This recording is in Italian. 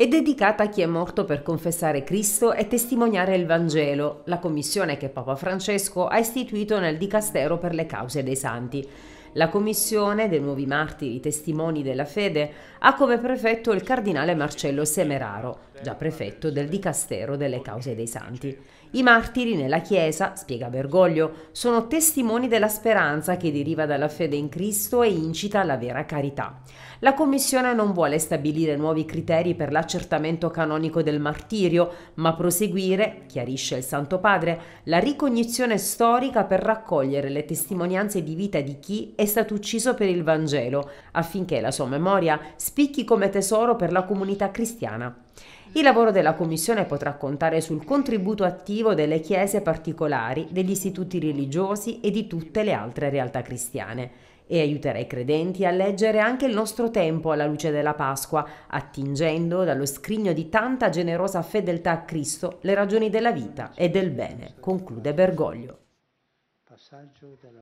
è dedicata a chi è morto per confessare Cristo e testimoniare il Vangelo, la commissione che Papa Francesco ha istituito nel Dicastero per le cause dei Santi. La commissione dei nuovi martiri testimoni della fede ha come prefetto il cardinale Marcello Semeraro, già prefetto del Dicastero delle cause dei santi. I martiri nella Chiesa, spiega Bergoglio, sono testimoni della speranza che deriva dalla fede in Cristo e incita alla vera carità. La Commissione non vuole stabilire nuovi criteri per l'accertamento canonico del martirio, ma proseguire, chiarisce il Santo Padre, la ricognizione storica per raccogliere le testimonianze di vita di chi, è stato ucciso per il Vangelo, affinché la sua memoria spicchi come tesoro per la comunità cristiana. Il lavoro della Commissione potrà contare sul contributo attivo delle chiese particolari, degli istituti religiosi e di tutte le altre realtà cristiane e aiuterà i credenti a leggere anche il nostro tempo alla luce della Pasqua, attingendo dallo scrigno di tanta generosa fedeltà a Cristo le ragioni della vita e del bene, conclude Bergoglio.